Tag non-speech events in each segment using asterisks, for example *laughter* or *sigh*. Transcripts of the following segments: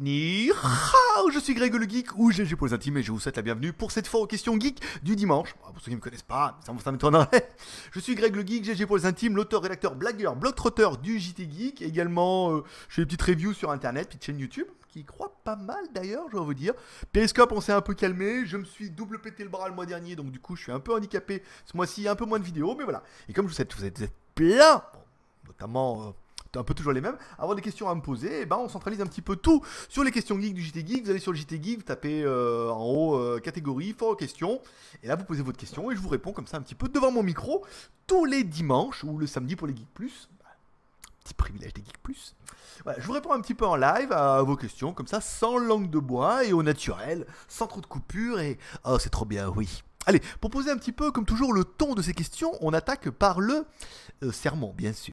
Ni Je suis Greg le Geek ou GG pour les intimes et je vous souhaite la bienvenue pour cette fois aux questions geek du dimanche. Pour ceux qui ne me connaissent pas, ça, m'étonnerait. *laughs* Je suis Greg le Geek, GG pour les intimes, l'auteur, rédacteur, blagueur, blog trotteur du JT Geek. Également, euh, je fais des petites reviews sur internet, petite chaîne YouTube qui croit pas mal d'ailleurs, je dois vous dire. Periscope, on s'est un peu calmé. Je me suis double pété le bras le mois dernier, donc du coup, je suis un peu handicapé ce mois-ci, un peu moins de vidéos, mais voilà. Et comme je vous souhaite, vous êtes, plein, notamment. Euh, un peu toujours les mêmes, avoir des questions à me poser, et eh ben on centralise un petit peu tout sur les questions geek du JT Geek. Vous allez sur le JT Geek, vous tapez euh, en haut euh, catégorie, fort questions, et là vous posez votre question et je vous réponds comme ça un petit peu devant mon micro tous les dimanches ou le samedi pour les Geeks Plus. Bah, petit privilège des Geek+, Plus. Voilà, je vous réponds un petit peu en live à vos questions, comme ça, sans langue de bois et au naturel, sans trop de coupure, et oh, c'est trop bien, oui. Allez, pour poser un petit peu, comme toujours, le ton de ces questions, on attaque par le euh, serment, bien sûr.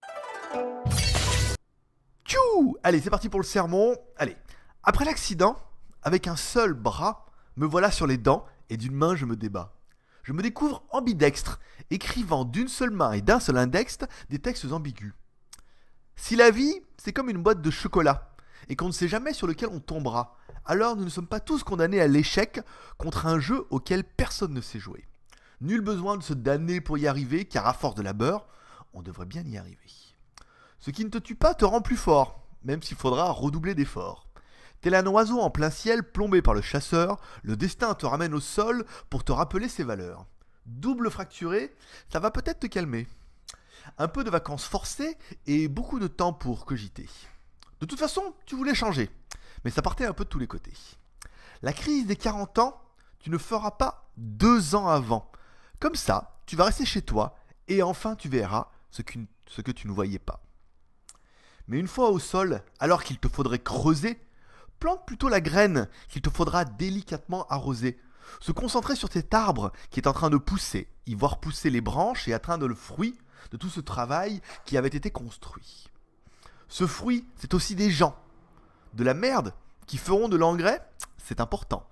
Tchou Allez, c'est parti pour le sermon. Allez. Après l'accident, avec un seul bras, me voilà sur les dents et d'une main je me débats. Je me découvre ambidextre, écrivant d'une seule main et d'un seul index des textes ambigus. Si la vie, c'est comme une boîte de chocolat, et qu'on ne sait jamais sur lequel on tombera, alors nous ne sommes pas tous condamnés à l'échec contre un jeu auquel personne ne sait jouer. Nul besoin de se damner pour y arriver, car à force de labeur, on devrait bien y arriver. Ce qui ne te tue pas te rend plus fort, même s'il faudra redoubler d'efforts. Tel un oiseau en plein ciel plombé par le chasseur, le destin te ramène au sol pour te rappeler ses valeurs. Double fracturé, ça va peut-être te calmer. Un peu de vacances forcées et beaucoup de temps pour cogiter. De toute façon, tu voulais changer, mais ça partait un peu de tous les côtés. La crise des 40 ans, tu ne feras pas deux ans avant. Comme ça, tu vas rester chez toi et enfin tu verras ce ce que tu ne voyais pas. Mais une fois au sol, alors qu'il te faudrait creuser, plante plutôt la graine qu'il te faudra délicatement arroser. Se concentrer sur cet arbre qui est en train de pousser, y voir pousser les branches et atteindre le fruit de tout ce travail qui avait été construit. Ce fruit, c'est aussi des gens, de la merde, qui feront de l'engrais, c'est important,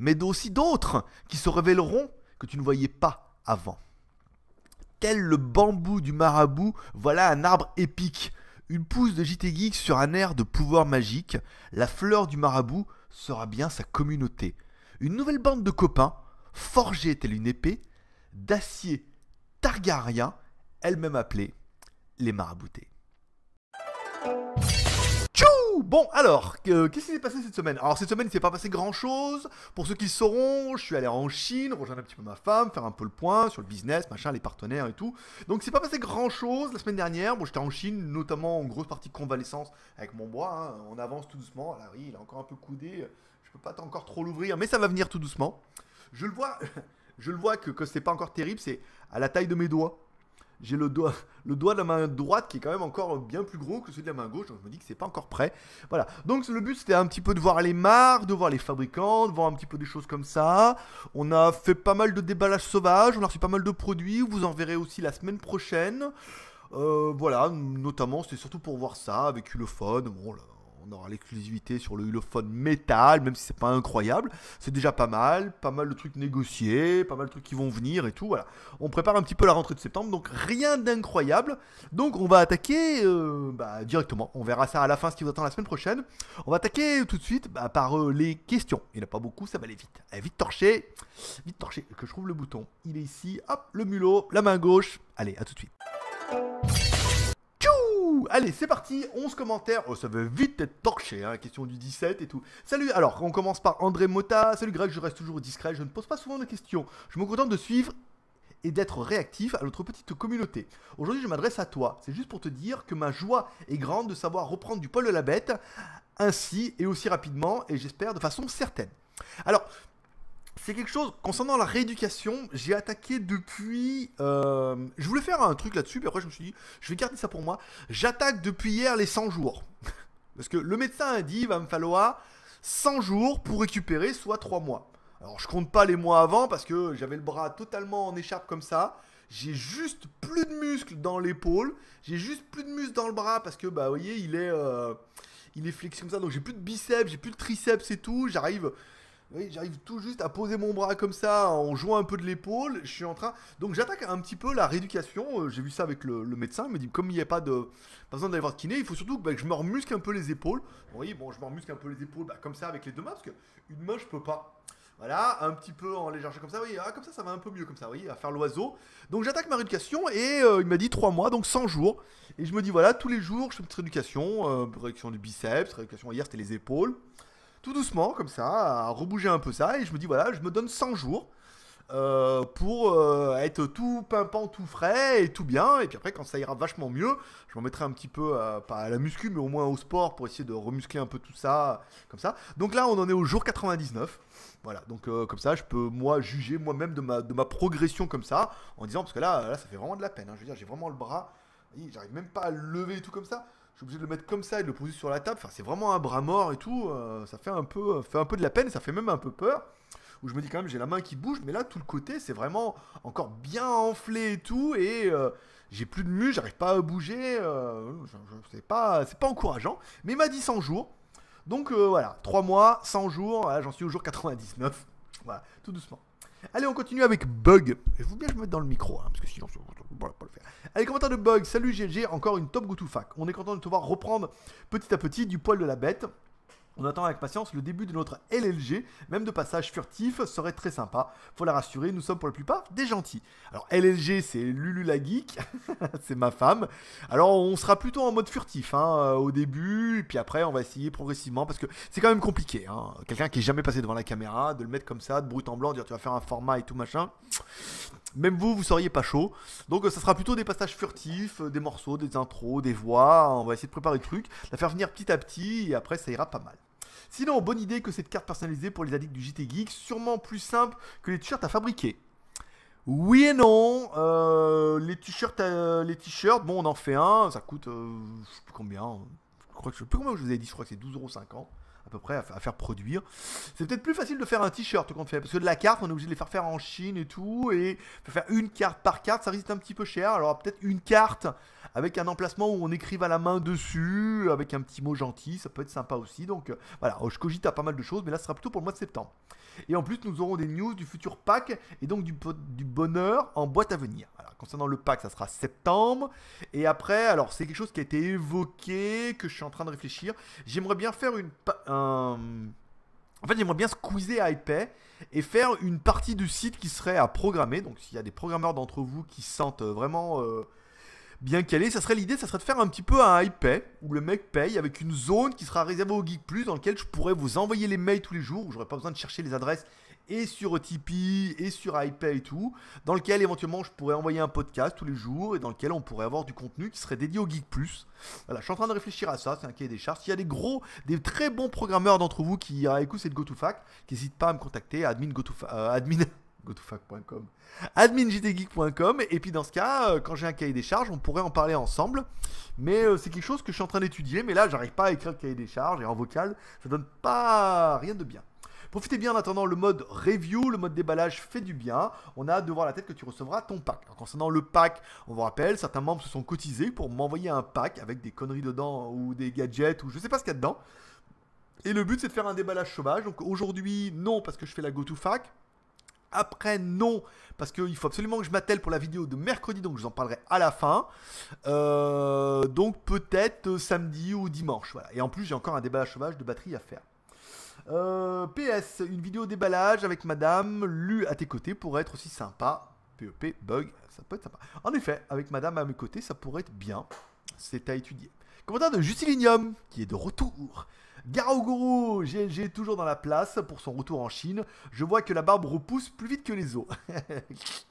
mais aussi d'autres qui se révéleront que tu ne voyais pas avant. Tel le bambou du marabout, voilà un arbre épique une pousse de JT Geek sur un air de pouvoir magique, la fleur du marabout sera bien sa communauté. Une nouvelle bande de copains, forgée telle une épée, d'acier Targaryen, elle-même appelée les maraboutés bon, alors, qu'est-ce qui s'est passé cette semaine Alors, cette semaine, il s'est pas passé grand-chose. Pour ceux qui sauront, je suis allé en Chine, rejoindre un petit peu ma femme, faire un peu le point sur le business, machin, les partenaires et tout. Donc, c'est pas passé grand-chose la semaine dernière. Bon, j'étais en Chine, notamment en grosse partie convalescence avec mon bois. Hein. On avance tout doucement. Ah Larry, il est encore un peu coudé. Je peux pas encore trop l'ouvrir, mais ça va venir tout doucement. Je le vois, *laughs* je le vois que, que c'est pas encore terrible. C'est à la taille de mes doigts j'ai le doigt, le doigt de la main droite qui est quand même encore bien plus gros que celui de la main gauche, donc je me dis que c'est pas encore prêt. Voilà. Donc le but c'était un petit peu de voir les marques, de voir les fabricants, de voir un petit peu des choses comme ça. On a fait pas mal de déballages sauvages, on a reçu pas mal de produits, vous en verrez aussi la semaine prochaine. Euh, voilà, notamment c'est surtout pour voir ça avec Ulophone, bon là on aura l'exclusivité sur le Hulophone métal, même si c'est pas incroyable. C'est déjà pas mal, pas mal de trucs négociés, pas mal de trucs qui vont venir et tout. Voilà. On prépare un petit peu la rentrée de septembre, donc rien d'incroyable. Donc on va attaquer euh, bah, directement. On verra ça à la fin ce qui vous attend la semaine prochaine. On va attaquer tout de suite bah, par euh, les questions. Il n'y en a pas beaucoup, ça va aller vite. Allez, vite torcher, vite torcher, que je trouve le bouton. Il est ici, hop, le mulot, la main gauche. Allez, à tout de suite. Allez, c'est parti, 11 commentaires. Oh, ça veut vite être torché, hein, question du 17 et tout. Salut, alors, on commence par André Mota. Salut Greg, je reste toujours discret, je ne pose pas souvent de questions. Je me contente de suivre et d'être réactif à notre petite communauté. Aujourd'hui, je m'adresse à toi. C'est juste pour te dire que ma joie est grande de savoir reprendre du poil de la bête ainsi et aussi rapidement et j'espère de façon certaine. Alors, c'est quelque chose concernant la rééducation. J'ai attaqué depuis. Euh, je voulais faire un truc là-dessus, mais après je me suis dit, je vais garder ça pour moi. J'attaque depuis hier les 100 jours. *laughs* Parce que le médecin a dit, il va me falloir 100 jours pour récupérer, soit 3 mois. Alors je compte pas les mois avant parce que j'avais le bras totalement en écharpe comme ça. J'ai juste plus de muscles dans l'épaule. J'ai juste plus de muscles dans le bras parce que, bah, vous voyez, il est. Euh, il est flexé comme ça, donc j'ai plus de biceps, j'ai plus de triceps et tout. J'arrive, j'arrive tout juste à poser mon bras comme ça en jouant un peu de l'épaule. Je suis en train. Donc j'attaque un petit peu la rééducation. Euh, j'ai vu ça avec le, médecin. Il me dit comme il n'y a pas de pas besoin d'aller voir de kiné, il faut surtout que bah, je me remusque un peu les épaules. Oui, bon, je me remusque un peu les épaules bah, comme ça avec les deux mains parce une main je peux pas. Voilà, un petit peu en légèreté comme ça, oui, ah, comme ça ça va un peu mieux comme ça, oui, à faire l'oiseau. Donc j'attaque ma rééducation et euh, il m'a dit 3 mois, donc 100 jours. Et je me dis voilà, tous les jours je fais une rééducation, euh, rééducation du biceps, rééducation hier c'était les épaules doucement, comme ça, à rebouger un peu ça. Et je me dis, voilà, je me donne 100 jours. Euh, pour euh, être tout pimpant, tout frais et tout bien. Et puis après, quand ça ira vachement mieux, je m'en mettrai un petit peu, pas à la muscu, mais au moins au sport pour essayer de remuscler un peu tout ça, comme ça. Donc là, on en est au jour 99. Voilà, donc euh, comme ça, je peux moi juger moi-même de ma, de ma progression comme ça, en disant, parce que là, là ça fait vraiment de la peine. Hein. Je veux dire, j'ai vraiment le bras, j'arrive même pas à le lever tout comme ça je suis obligé de le mettre comme ça et de le poser sur la table. Enfin, c'est vraiment un bras mort et tout. Euh, ça fait un peu, euh, fait un peu de la peine, ça fait même un peu peur. Où je me dis quand même, j'ai la main qui bouge, mais là, tout le côté, c'est vraiment encore bien enflé et tout. Et euh, j'ai plus de mu, j'arrive pas à bouger. c'est pas, pas encourageant. Mais il m'a dit 100 jours. Donc voilà, 3 mois, 100 jours. J'en suis au jour 99. Voilà, tout doucement. Allez, on continue avec Bug. Je veux bien que je me mette dans le micro, hein, parce que sinon, on va pas le faire. Allez, commentaire de Bug. Salut GLG, encore une top go On est content de te voir reprendre petit à petit du poil de la bête. On attend avec patience le début de notre LLG, même de passage furtif serait très sympa. Faut la rassurer, nous sommes pour la plupart des gentils. Alors LLG, c'est Lulu la geek, *laughs* c'est ma femme. Alors on sera plutôt en mode furtif hein, euh, au début, puis après on va essayer progressivement parce que c'est quand même compliqué. Hein. Quelqu'un qui est jamais passé devant la caméra, de le mettre comme ça, de brut en blanc, dire tu vas faire un format et tout machin. Même vous, vous seriez pas chaud. Donc euh, ça sera plutôt des passages furtifs, euh, des morceaux, des intros, des voix. On va essayer de préparer le truc, la faire venir petit à petit, et après ça ira pas mal. Sinon, bonne idée que cette carte personnalisée pour les addicts du JT Geek, sûrement plus simple que les t-shirts à fabriquer. Oui et non, euh, les t-shirts, euh, les t-shirts, bon on en fait un, ça coûte, euh, je sais plus combien, je crois que je sais plus combien je vous ai dit, je crois que c'est 12,50€ à peu près à, faire produire. C'est peut-être plus facile de faire un t-shirt qu'on fait, parce que de la carte, on est obligé de les faire faire en Chine et tout, et faire une carte par carte, ça risque un petit peu cher. Alors peut-être une carte avec un emplacement où on écrive à la main dessus, avec un petit mot gentil, ça peut être sympa aussi. Donc euh, voilà, je cogite à pas mal de choses, mais là ce sera plutôt pour le mois de septembre. Et en plus, nous aurons des news du futur pack et donc du, bonheur en boîte à venir. Alors, concernant le pack, ça sera septembre. Et après, alors c'est quelque chose qui a été évoqué, que je suis en train de réfléchir. J'aimerais bien faire une... En fait, j'aimerais bien squeezer iPad et faire une partie du site qui serait à programmer. Donc, s'il y a des programmeurs d'entre vous qui sentent vraiment euh, bien calé. Ça serait l'idée, ça serait de faire un petit peu un ipay où le mec paye avec une zone qui sera réservée au Geek plus, dans laquelle je pourrais vous envoyer les mails tous les jours, où j'aurais pas besoin de chercher les adresses et sur Tipeee et sur iPay et tout, dans lequel éventuellement je pourrais envoyer un podcast tous les jours et dans lequel on pourrait avoir du contenu qui serait dédié au Geek Plus. Voilà, je suis en train de réfléchir à ça, c'est un cahier des charges. S'il y a des gros, des très bons programmeurs d'entre vous qui ah, écoutent cette qui n'hésite pas à me contacter admin, go to, euh, admin gotofac.com, AdminJTGeek.com Et puis dans ce cas, euh, quand j'ai un cahier des charges, on pourrait en parler ensemble. Mais euh, c'est quelque chose que je suis en train d'étudier. Mais là, j'arrive pas à écrire le cahier des charges. Et en vocal, ça donne pas rien de bien. Profitez bien en attendant le mode review, le mode déballage fait du bien. On a de voir la tête que tu recevras ton pack. concernant le pack, on vous rappelle, certains membres se sont cotisés pour m'envoyer un pack avec des conneries dedans ou des gadgets ou je sais pas ce qu'il y a dedans. Et le but c'est de faire un déballage chômage. Donc aujourd'hui, non, parce que je fais la go to fac. Après, non, parce qu'il faut absolument que je m'attelle pour la vidéo de mercredi, donc je vous en parlerai à la fin. Euh, donc peut-être euh, samedi ou dimanche, voilà. Et en plus, j'ai encore un déballage sauvage de batterie à faire. Euh, PS, une vidéo déballage avec madame lue à tes côtés pourrait être aussi sympa. PEP, e bug, ça peut être sympa. En effet, avec madame à mes côtés, ça pourrait être bien. C'est à étudier. Commentaire de Justilinium, qui est de retour. Garogoro, GLG toujours dans la place pour son retour en Chine. Je vois que la barbe repousse plus vite que les os. *laughs* et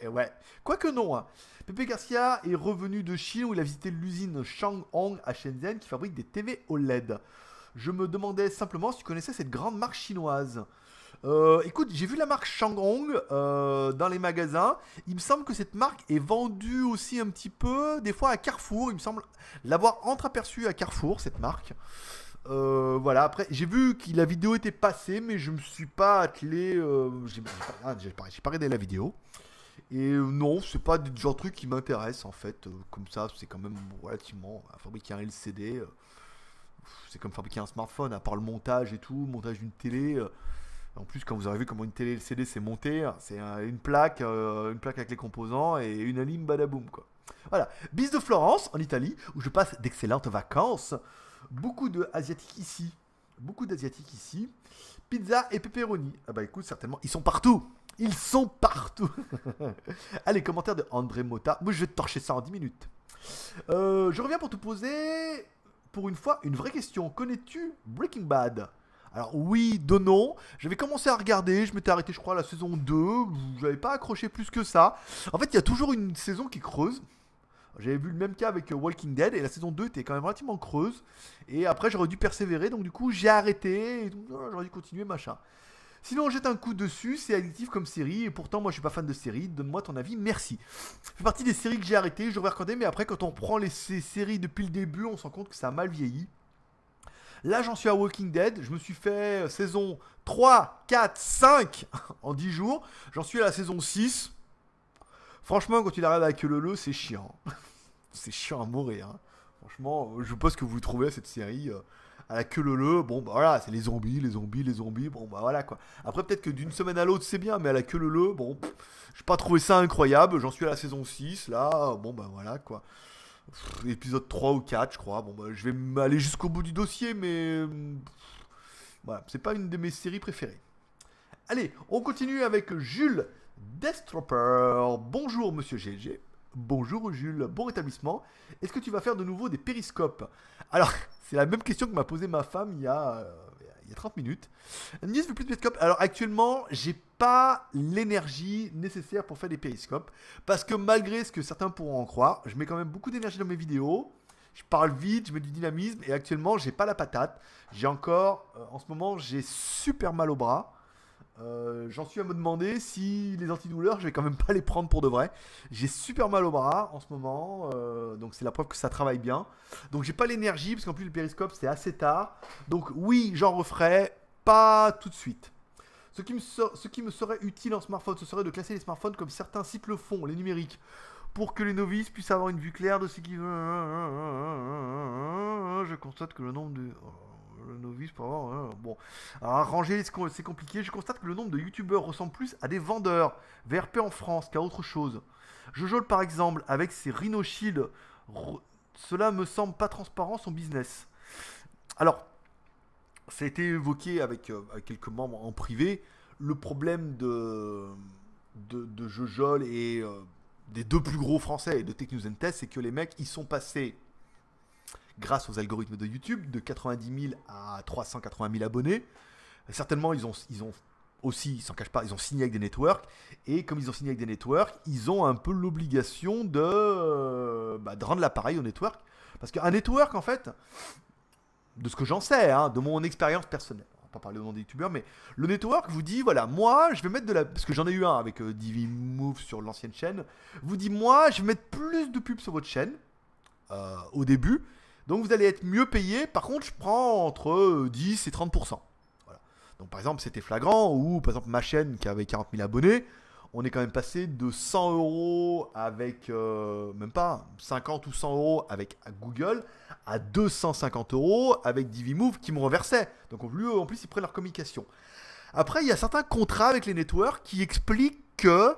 eh ouais, quoique non. Hein. Pepe Garcia est revenu de Chine où il a visité l'usine Shanghong à Shenzhen qui fabrique des TV OLED. Je me demandais simplement si tu connaissais cette grande marque chinoise. Euh, écoute, j'ai vu la marque Shanghong euh, dans les magasins. Il me semble que cette marque est vendue aussi un petit peu, des fois à Carrefour. Il me semble l'avoir entreaperçue à Carrefour, cette marque. Euh, voilà, après, j'ai vu que la vidéo était passée, mais je me suis pas attelé. Euh, j'ai pas, de ah, regardé la vidéo. Et non, c'est pas du genre de truc qui m'intéresse en fait. Euh, comme ça, c'est quand même relativement. fabriquer un LCD, c'est comme fabriquer un smartphone, à part le montage et tout, montage d'une télé. en plus, quand vous avez vu comment une télé LCD s'est monté, hein, c'est une plaque, une plaque avec les composants et une anime badaboum quoi. Voilà, bis de Florence en Italie, où je passe d'excellentes vacances. Beaucoup d'Asiatiques ici. Beaucoup d'Asiatiques ici. Pizza et pepperoni. Ah bah écoute, certainement, ils sont partout. Ils sont partout. *laughs* Allez, commentaire de André Mota. Moi, je vais te torcher ça en 10 minutes. Euh, je reviens pour te poser, pour une fois, une vraie question. Connais-tu Breaking Bad alors oui, de non. J'avais commencé à regarder, je m'étais arrêté je crois à la saison 2, j'avais pas accroché plus que ça. En fait, il y a toujours une saison qui creuse. J'avais vu le même cas avec euh, Walking Dead et la saison 2 était quand même relativement creuse. Et après, j'aurais dû persévérer, donc du coup, j'ai arrêté, et euh, j'aurais dû continuer, machin. Sinon, jette un coup dessus, c'est addictif comme série, et pourtant, moi, je suis pas fan de série, donne-moi ton avis, merci. fait partie des séries que j'ai arrêtées, j'aurais regardé mais après, quand on prend les, séries depuis le début, on se rend compte que ça a mal vieilli. Là, j'en suis à Walking Dead. Je me suis fait euh, saison 3, 4, 5 en 10 jours. J'en suis à la saison 6. Franchement, quand il arrive avec le c'est chiant. *laughs* c'est chiant à mourir. Hein. Franchement, euh, je ne sais pas ce que vous trouvez à cette série. Euh, à la queue le bon bah voilà, c'est les zombies, les zombies, les zombies, bon bah voilà quoi. Après peut-être que d'une semaine à l'autre c'est bien, mais à la queue le LE, bon, j'ai pas trouvé ça incroyable, j'en suis à la saison 6, là, bon bah voilà quoi. épisode 3 ou 4 je crois, bon bah je vais aller jusqu'au bout du dossier, mais... voilà, c'est pas une de mes séries préférées. Allez, on continue avec Jules Destroper. Bonjour Monsieur GLG. Bonjour Jules, bon rétablissement. Est-ce que tu vas faire de nouveau des périscopes Alors, *laughs* c'est la même question que m'a posée ma femme il y a, euh, il y a 30 minutes. Nice veut plus de périscopes. Alors actuellement, j'ai pas l'énergie nécessaire pour faire des périscopes. Parce que malgré ce que certains pourront en croire, je mets quand même beaucoup d'énergie dans mes vidéos. Je parle vite, je mets du dynamisme et actuellement j'ai pas la patate. J'ai encore, euh, en ce moment j'ai super mal au bras. Euh, j'en suis à me demander si les antidouleurs, je vais quand même pas les prendre pour de vrai. J'ai super mal au bras en ce moment, euh, donc c'est la preuve que ça travaille bien. Donc j'ai pas l'énergie, parce qu'en plus le périscope c'est assez tard. Donc oui, j'en referai, pas tout de suite. Ce qui, me serait utile en smartphone, ce serait de classer les smartphones comme certains sites le font, les numériques pour que les novices puissent avoir une vue claire de ce qu'ils veulent. Je constate que le nombre de le novice hein, bon. Alors, ranger, c'est compliqué. Je constate que le nombre de youtubeurs ressemble plus à des vendeurs VRP en France qu'à autre chose. Jojol, par exemple, avec ses Rhino Shield, cela me semble pas transparent son business. Alors, ça a été évoqué avec, euh, quelques membres en privé. Le problème de, de, Jojol et euh, des deux plus gros français et de Tech News Test, c'est que les mecs, ils sont passés grâce aux algorithmes de YouTube, de 90 000 à 380 000 abonnés. Certainement, ils ont, ils ont aussi, ils s'en cachent pas, ils ont signé avec des networks. Et comme ils ont signé avec des networks, ils ont un peu l'obligation de, euh, bah, rendre l'appareil au network. Parce qu'un network, en fait, de ce que j'en sais, hein, de mon expérience personnelle, on va pas parler au nom des youtubeurs, mais le network vous dit voilà, moi je vais mettre de la. Parce que j'en ai eu un avec euh, Divi Move sur l'ancienne chaîne, vous dit moi je vais mettre plus de pubs sur votre chaîne euh, au début. Donc vous allez être mieux payé. Par contre, je prends entre 10 euh, et 30%. Voilà. Donc par exemple, c'était flagrant, ou par exemple ma chaîne qui avait 40 000 abonnés, on est quand même passé de 100 euros avec, euh, même pas, 50 ou 100 euros avec Google à 250 euros avec DiviMove qui me reversait. Donc en plus, ils prennent leur communication. Après, il y a certains contrats avec les networks qui expliquent que,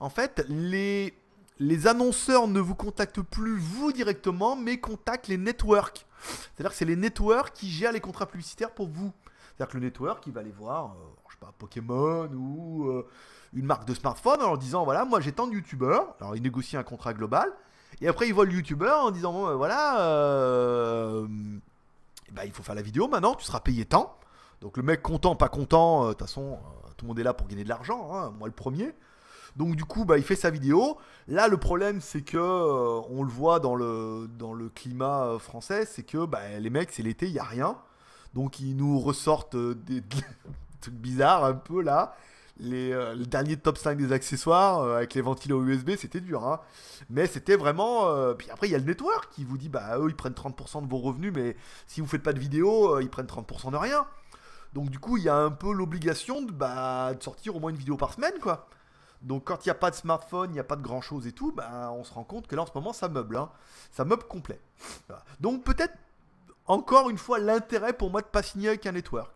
en fait, les les annonceurs ne vous contactent plus vous directement, mais contactent les networks. C'est-à-dire que c'est les networks qui gèrent les contrats publicitaires pour vous. C'est-à-dire que le network, il va aller voir, euh, je sais pas, Pokémon ou euh, une marque de smartphone en leur disant voilà, moi j'ai tant de youtubeurs. Alors il négocie un contrat global. Et après, il voit le youtubeur en disant bon, euh, voilà, bah, il faut faire la vidéo maintenant, tu seras payé tant. Donc le mec content, pas content, de toute façon, tout le monde est là pour gagner de l'argent, hein, moi le premier. Donc du coup, bah, il fait sa vidéo. Là, le problème, c'est que euh, on le voit dans le, dans le climat euh, français, c'est que bah, les mecs, c'est l'été, il n'y a rien. Donc ils nous ressortent euh, *laughs* des, trucs bizarres un peu là. Les, le dernier top 5 des accessoires avec les ventilos USB, c'était dur. Hein. Mais c'était vraiment. Puis après, il y a le network qui vous dit bah, eux, ils prennent 30% de vos revenus, mais si vous faites pas de vidéo, ils prennent 30% de rien. Donc, du coup, il y a un peu l'obligation de, bah, de sortir au moins une vidéo par semaine, quoi. Donc quand il n'y a pas de smartphone, il n'y a pas de grand chose et tout, ben, on se rend compte que là en ce moment ça meuble, hein. ça meuble complet. Donc peut-être encore une fois l'intérêt pour moi de pas signer avec un network.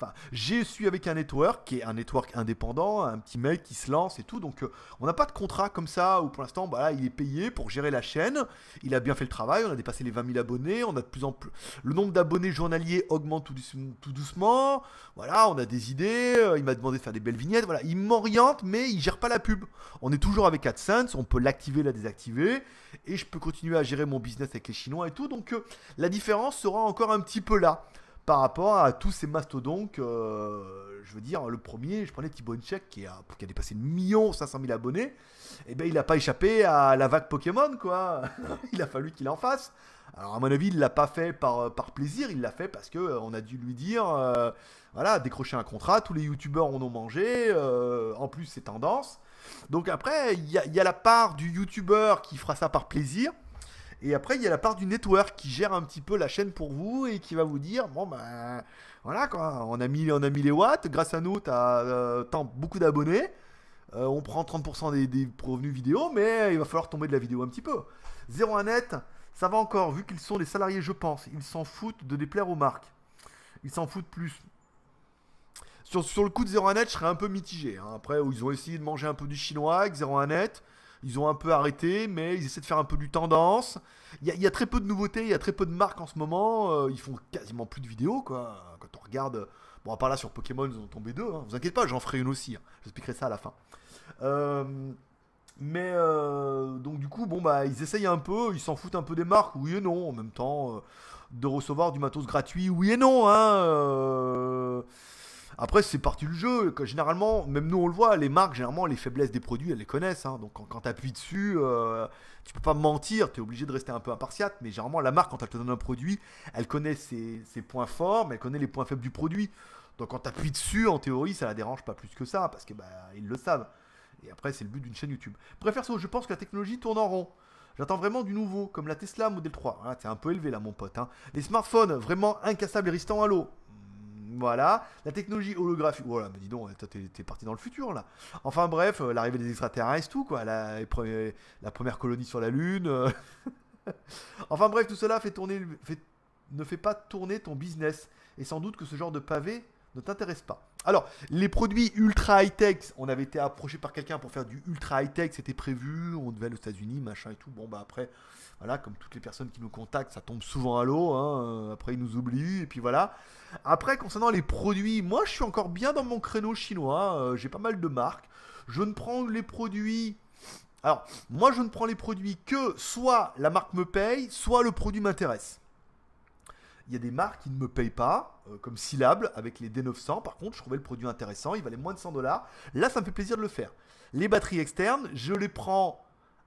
Enfin, j'ai suis avec un network qui est un network indépendant, un petit mec qui se lance et tout. Donc, euh, on n'a pas de contrat comme ça où pour l'instant, bah, il est payé pour gérer la chaîne. Il a bien fait le travail. On a dépassé les 20 000 abonnés. On a de plus en plus. Le nombre d'abonnés journaliers augmente tout, doucement. Voilà, on a des idées. Euh, il m'a demandé de faire des belles vignettes. Voilà, il m'oriente, mais il gère pas la pub. On est toujours avec AdSense. On peut l'activer, la désactiver. Et je peux continuer à gérer mon business avec les Chinois et tout. Donc, euh, la différence sera encore un petit peu là par rapport à tous ces mastodontes. Euh, je veux dire, le premier, je prenais Thibaut qui, a, a dépassé 1 500 000 abonnés. Et eh ben il n'a pas échappé à la vague Pokémon, quoi. *laughs* il a fallu qu'il en fasse. Alors à mon avis, il l'a pas fait par, euh, plaisir, il l'a fait parce que euh, on a dû lui dire, voilà, décrocher un contrat, tous les youtubeurs en ont mangé, en plus c'est tendance. Donc après, il y, a, la part du youtubeur qui fera ça par plaisir, et après, il y a la part du network qui gère un petit peu la chaîne pour vous et qui va vous dire bon, ben voilà quoi, on a mis, on a mis les watts, grâce à nous, tu as euh, beaucoup d'abonnés. Euh, on prend 30% des, revenus vidéo, mais il va falloir tomber de la vidéo un petit peu. 01net, ça va encore, vu qu'ils sont des salariés, je pense. Ils s'en foutent de déplaire aux marques. Ils s'en foutent plus. Sur, le coup de 01net, je serais un peu mitigé. Hein. Après, ils ont essayé de manger un peu du chinois avec 01net. Ils ont un peu arrêté, mais ils essaient de faire un peu du tendance. Il y, a très peu de nouveautés, il y a très peu de marques en ce moment. Euh, ils font quasiment plus de vidéos, quoi. Quand on regarde. Bon, à part là, sur Pokémon, ils ont tombé deux. Hein. Vous inquiétez pas, j'en ferai une aussi. Hein. J'expliquerai ça à la fin. Euh, mais euh, donc du coup, bon bah ils essayent un peu, ils s'en foutent un peu des marques, oui et non, en même temps, de recevoir du matos gratuit, oui et non, hein. Après, c'est parti le jeu. Que généralement, même nous, on le voit, les marques, généralement, les faiblesses des produits, elles les connaissent. Hein. Donc, quand, tu appuies dessus, euh, tu peux pas mentir. Tu es obligé de rester un peu impartiate. Mais généralement, la marque, quand elle te donne un produit, elle connaît ses, points forts, mais elle connaît les points faibles du produit. Donc, quand tu appuies dessus, en théorie, ça la dérange pas plus que ça. Parce que bah, ils le savent. Et après, c'est le but d'une chaîne YouTube. Préfère ça, je pense que la technologie tourne en rond. J'attends vraiment du nouveau, comme la Tesla Model 3. c'est ah, un peu élevé là, mon pote. Hein. Les smartphones, vraiment incassables et restants à l'eau. Voilà. La technologie holographique. Voilà, mais dis donc, t'es parti dans le futur là. Enfin bref, euh, l'arrivée des extraterrestres, tout quoi. La, première colonie sur la Lune. Euh. *laughs* enfin bref, tout cela ne fait pas tourner ton business. Et sans doute que ce genre de pavé ne t'intéresse pas. Alors, les produits ultra high-tech, on avait été approché par quelqu'un pour faire du ultra high-tech, c'était prévu, on devait aller aux États-Unis, machin et tout. Bon, bah après, voilà, comme toutes les personnes qui nous contactent, ça tombe souvent à l'eau. Hein, euh, après, ils nous oublient. Et puis voilà. Après, concernant les produits, moi, je suis encore bien dans mon créneau chinois. Euh, j'ai pas mal de marques. Je ne prends les produits. Alors, moi, je ne prends les produits que soit la marque me paye, soit le produit m'intéresse. Il y a des marques qui ne me payent pas, euh, comme Syllable avec les D900. Par contre, je trouvais le produit intéressant, il valait moins de 100 dollars. Là, ça me fait plaisir de le faire. Les batteries externes, je les prends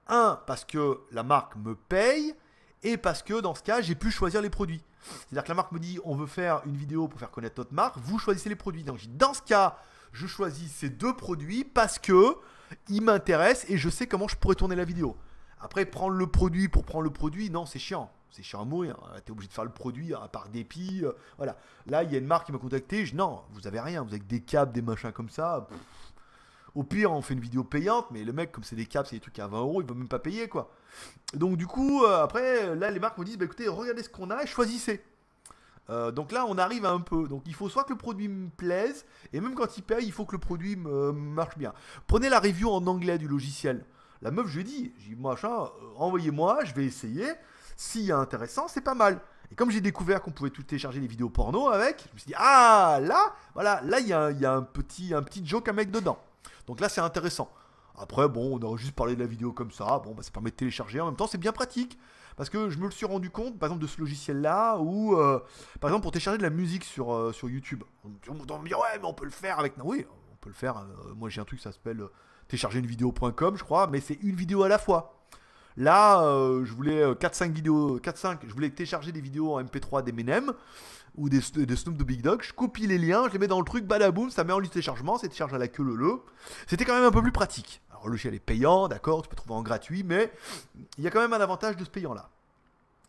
un, parce que la marque me paye, et parce que dans ce cas, j'ai pu choisir les produits. C'est-à-dire que la marque me dit, on veut faire une vidéo pour faire connaître notre marque, vous choisissez les produits. Donc dans ce cas, je choisis ces deux produits parce que ils m'intéressent et je sais comment je pourrais tourner la vidéo. Après, prendre le produit pour prendre le produit, non, c'est chiant. C'est chiant à mourir. Euh, t'es obligé de faire le produit euh, à part dépit. Euh, voilà. Là, il y a une marque qui m'a contacté. Je, non, vous avez rien. Vous avez des câbles, des machins comme ça. Au pire, on fait une vidéo payante, mais le mec, comme c'est des caps, c'est des trucs à 20 euros, il veut même pas payer, quoi. Donc, du coup, euh, après, là, les marques me disent, bah écoutez, regardez ce qu'on a et choisissez. Euh, donc là, on arrive à un peu. Donc il faut soit que le produit me plaise, et même quand il paye, il faut que le produit me marche bien. Prenez la review en anglais du logiciel. La meuf, je lui dis, j'ai machin, euh, envoyez-moi, je vais essayer. S'il y a intéressant, c'est pas mal. Et comme j'ai découvert qu'on pouvait tout télécharger les vidéos porno avec, je me suis dit, ah là, voilà, là, il y, a, un, petit, un petit joke à mettre dedans. Donc là, c'est intéressant. Après, bon, on aurait juste parlé de la vidéo comme ça. Bon, bah, ça permet de télécharger. En même temps, c'est bien pratique. Parce que je me le suis rendu compte, par exemple, de ce logiciel-là, ou euh, par exemple, pour télécharger de la musique sur, euh, sur YouTube. On, me dit, ouais, mais on peut le faire avec. Non, oui, on peut le faire. Euh, moi, j'ai un truc, ça s'appelle télécharger une vidéo.com, je crois, mais c'est une vidéo à la fois. Là, je voulais 4-5 vidéos, 4-5, je voulais télécharger des vidéos en MP3 des Menem ou des, des, de Big Dog, je copie les liens, je les mets dans le truc, badaboum, ça met en liste de chargements, c'est charge à la queue le C'était quand même un peu plus pratique. Alors le chien est payant, d'accord, tu peux trouver en gratuit, mais il y a quand même un avantage de ce payant-là.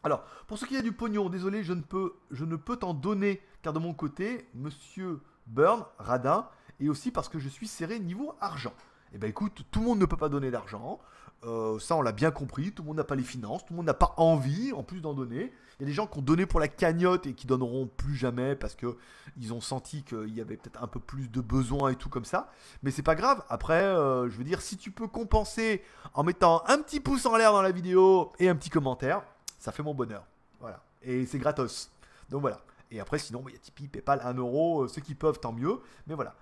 Alors, pour ce qui est du pognon, désolé, je ne peux, je ne peux t'en donner, car de mon côté, monsieur Burn, Radin, et aussi parce que je suis serré niveau argent. Eh ben écoute, tout le monde ne peut pas donner d'argent. Euh, ça, on l'a bien compris. Tout le monde n'a pas les finances, tout le monde n'a pas envie, en plus d'en donner. Il y a des gens qui ont donné pour la cagnotte et qui donneront plus jamais parce que ils ont senti qu'il y avait peut-être un peu plus de besoins et tout comme ça. Mais c'est pas grave. Après, euh, je veux dire, si tu peux compenser en mettant un petit pouce en l'air dans la vidéo et un petit commentaire, ça fait mon bonheur. Voilà. Et c'est gratos. Donc voilà. Et après, sinon, bah, il y a Tipeee, PayPal, 1€. euro, euh, ceux qui peuvent, tant mieux. Mais voilà.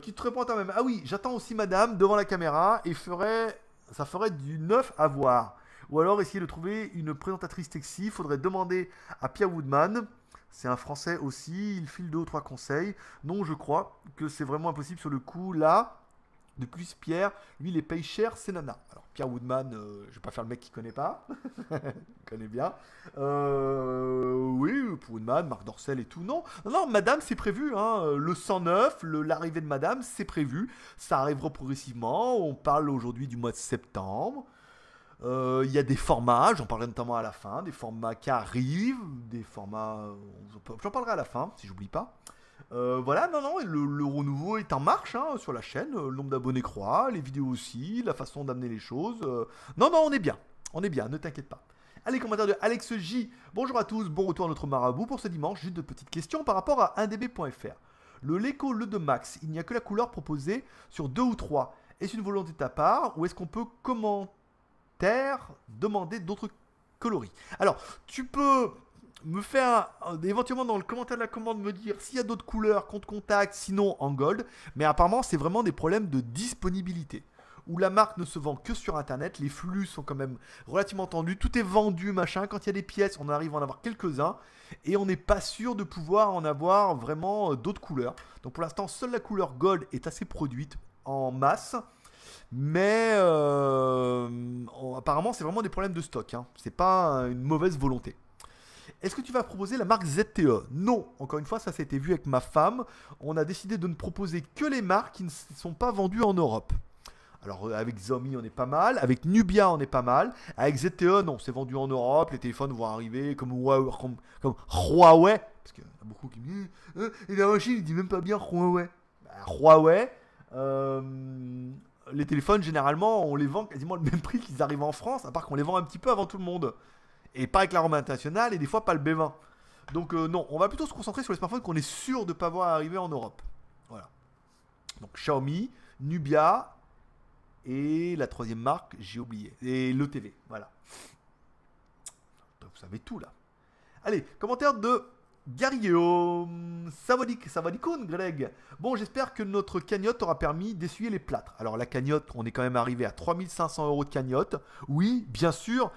qui te répond quand même Ah oui, j'attends aussi madame devant la caméra et ferai ça ferait du neuf à voir. Ou alors essayer de trouver une présentatrice Il Faudrait demander à Pierre Woodman. C'est un Français aussi. Il file deux ou trois conseils. Non, je crois que c'est vraiment impossible sur le coup. Là, de plus, Pierre, lui, les paye cher, c'est nana. Alors, Pierre Woodman, je euh, je vais pas faire le mec qui connaît pas. *laughs* il connaît bien. Euh, oui, Woodman, Marc Dorcel et tout. Non, non, Madame, c'est prévu. Hein. Le 109, l'arrivée de Madame, c'est prévu. Ça arrivera progressivement. On parle aujourd'hui du mois de septembre. Euh, il y a des formats, j'en parlerai notamment à la fin, des formats qui arrivent, des formats. J'en parlerai à la fin, si j'oublie pas. Euh, voilà, non, non, le, renouveau est en marche hein, sur la chaîne. Euh, le nombre d'abonnés croît, les vidéos aussi, la façon d'amener les choses. Euh. Non, non, on est bien. On est bien, ne t'inquiète pas. Allez, commentaire de Alex J. Bonjour à tous, bon retour à notre marabout pour ce dimanche. Juste de petites questions par rapport à 1db.fr. Le Leco le de Max, il n'y a que la couleur proposée sur deux ou trois. Est-ce une volonté de ta part ou est-ce qu'on peut commentaire, demander d'autres coloris Alors, tu peux me faire éventuellement dans le commentaire de la commande me dire s'il y a d'autres couleurs, compte contact, sinon en gold. Mais apparemment, c'est vraiment des problèmes de disponibilité. Où la marque ne se vend que sur internet, les flux sont quand même relativement tendus, tout est vendu, machin. Quand il y a des pièces, on arrive à en avoir quelques-uns et on n'est pas sûr de pouvoir en avoir vraiment euh, d'autres couleurs. Donc pour l'instant, seule la couleur gold est assez produite en masse. Mais euh, apparemment, c'est vraiment des problèmes de stock. Hein. C'est pas euh, une mauvaise volonté. Est-ce que tu vas proposer la marque ZTE Non, encore une fois, ça, ça été vu avec ma femme. On a décidé de ne proposer que les marques qui ne sont pas vendues en Europe. Alors euh, avec Xiaomi, on est pas mal, avec Nubia on est pas mal, avec ZTE non, c'est vendu en Europe, les téléphones vont arriver comme Huawei, parce qu'il y a beaucoup qui euh, et la machine, il dit même pas bien Huawei. Bah, Huawei, euh, les téléphones généralement on les vend quasiment le même prix qu'ils arrivent en France, à part qu'on les vend un petit peu avant tout le monde et pas avec la Roma internationale, et des fois pas le B20. Donc euh, non, on va plutôt se concentrer sur les smartphones qu'on est sûr de ne pas voir arriver en Europe. Voilà. Donc Xiaomi, Nubia, et la troisième marque, j'ai oublié. Et l'ETV, voilà. vous savez tout là. Allez, commentaire de Gary ça va Greg. Bon, j'espère que notre cagnotte aura permis d'essuyer les plâtres. Alors la cagnotte, on est quand même arrivé à 3500 euros de cagnotte. Oui, bien sûr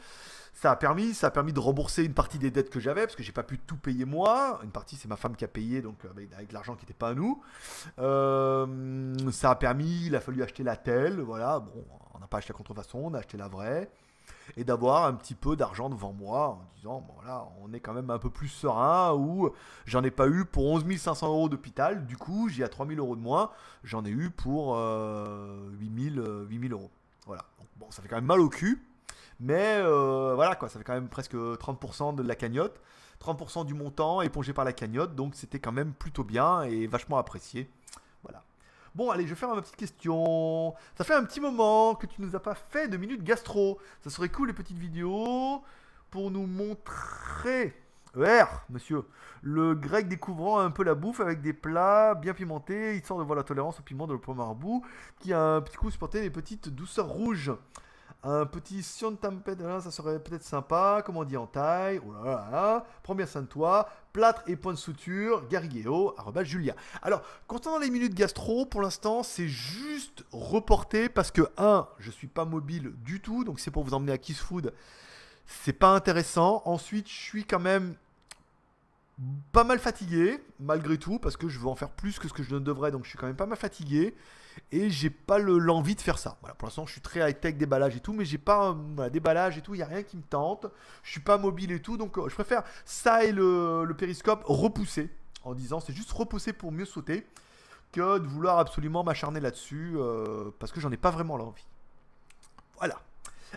ça a permis, ça a permis de rembourser une partie des dettes que j'avais parce que j'ai pas pu tout payer moi. Une partie, c'est ma femme qui a payé, donc euh, avec, de l'argent qui n'était pas à nous. Euh, ça a permis, il a fallu acheter la telle, voilà. Bon, on n'a pas acheté la contrefaçon, on a acheté la vraie. Et d'avoir un petit peu d'argent devant moi en disant, voilà, on est quand même un peu plus serein ou j'en ai pas eu pour 11 500 euros d'hôpital, du coup j'ai à 3000 euros de moins, j'en ai eu pour 8000 8 000 euros. Voilà, donc, bon, ça fait quand même mal au cul. Mais euh, voilà, quoi, ça fait quand même presque 30% de la cagnotte. 30% du montant épongé par la cagnotte, donc c'était quand même plutôt bien et vachement apprécié. Voilà. Bon, allez, je vais faire ma petite question. Ça fait un petit moment que tu nous as pas fait de minutes gastro. Ça serait cool les petites vidéos pour nous montrer. ER, monsieur. Le grec découvrant un peu la bouffe avec des plats bien pimentés, histoire de voir la tolérance au piment de le marbou qui a un petit coup supporté les petites douceurs rouges. Un petit Sion Tempête, ça serait peut-être sympa. Comment on dit en taille Oh là là là. Prends toi. Plâtre et point de suture, Garigueo, Julia. Alors, concernant les minutes gastro, pour l'instant, c'est juste reporté parce que, un, je suis pas mobile du tout, donc c'est pour vous emmener à Kiss Food. C'est pas intéressant. Ensuite, je suis quand même pas mal fatigué, malgré tout, parce que je veux en faire plus que ce que je ne devrais, donc je suis quand même pas mal fatigué. Et j'ai pas l'envie de faire ça. Voilà, pour l'instant, je suis très high-tech, déballage et tout, mais j'ai pas un euh, déballage et tout, il n'y a rien qui me tente. Je suis pas mobile et tout, donc euh, je préfère ça et le, périscope repousser, en disant c'est juste repousser pour mieux sauter, que de vouloir absolument m'acharner là-dessus, euh, parce que j'en ai pas vraiment l'envie. Voilà.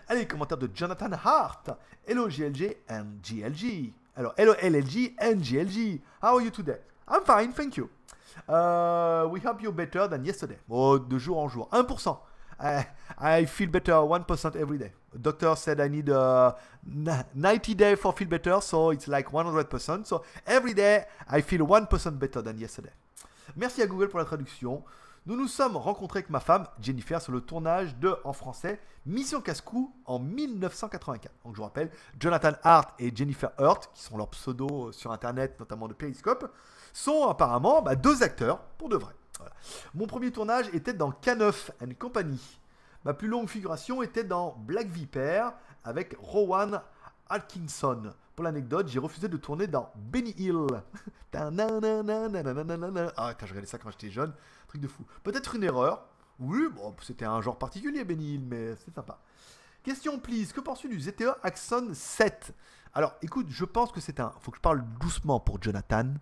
Allez, commentaire de Jonathan Hart. Hello GLG and GLG. Alors, hello LLG, NGLG. How are you today? I'm fine, thank you. Uh, we hope you're better than yesterday. Oh, de jour en jour. 1%. I, feel better 1% every day. Doctor said I need 90 uh, days for feel better, so it's like 100%. So every day I feel 1% better than yesterday. Merci à Google pour la traduction. Nous nous sommes rencontrés avec ma femme, Jennifer, sur le tournage de, en français, Mission Casse-Cou en 1984. Donc je vous rappelle, Jonathan Hart et Jennifer Hurt, qui sont leurs pseudos euh, sur Internet, notamment de Periscope, sont apparemment bah, deux acteurs pour de vrai. Mon premier tournage était dans k and Company. Ma plus longue figuration était dans Black Viper avec Rowan Atkinson. Pour l'anecdote, j'ai refusé de tourner dans Benny Hill. *laughs* ah, quand je ça quand j'étais jeune, truc de fou. Peut-être une erreur. Oui, bon, c'était un genre particulier, Benny Hill, mais c'est sympa. Question, please. Que penses-tu du ZTE Axon 7 Alors, écoute, je pense que c'est un. Faut que je parle doucement pour Jonathan.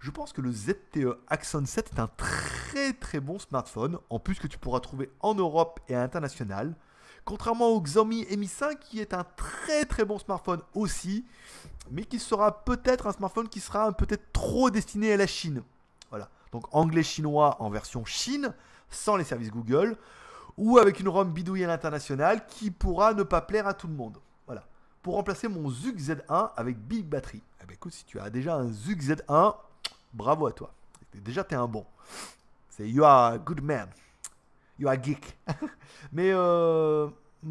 Je pense que le ZTE Axon 7 est un très très bon smartphone, en plus que tu pourras trouver en Europe et à l'international. Contrairement au Xiaomi Mi 5 qui est un très très bon smartphone aussi, mais qui sera peut-être un smartphone qui sera peut-être trop destiné à la Chine. Voilà. Donc anglais-chinois en version Chine, sans les services Google, ou avec une ROM bidouille à qui pourra ne pas plaire à tout le monde. Voilà. Pour remplacer mon Zug Z1 avec Big Battery. Eh bien, écoute, si tu as déjà un Zug Z1, bravo à toi. Déjà, t'es un bon. C'est You are a good man you are geek. *laughs* Mais euh,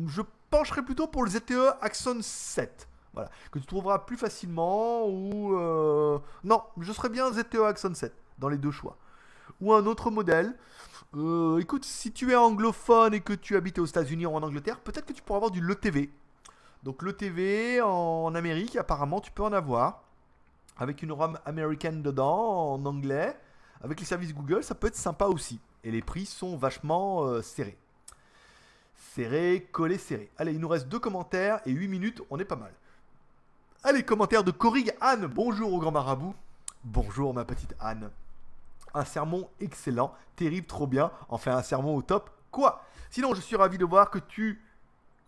je pencherai plutôt pour le ZTE Axon 7. Voilà, que tu trouveras plus facilement ou... Euh, non, je serais bien ZTE Axon 7 dans les deux choix. Ou un autre modèle. Euh, écoute, si tu es anglophone et que tu habites aux États-Unis ou en Angleterre, peut-être que tu pourras avoir du LETV. Donc l'ETV en Amérique, apparemment, tu peux en avoir. Avec une ROM américaine dedans, en anglais. Avec les services Google, ça peut être sympa aussi. Et les prix sont vachement euh, serrés. Serrés, collés, serrés. Allez, il nous reste deux commentaires et 8 minutes, on est pas mal. Allez, commentaire de Corrig Anne. Bonjour au grand marabout. Bonjour ma petite Anne. Un sermon excellent, terrible, trop bien. Enfin, un sermon au top. Quoi Sinon, je suis ravi de voir que tu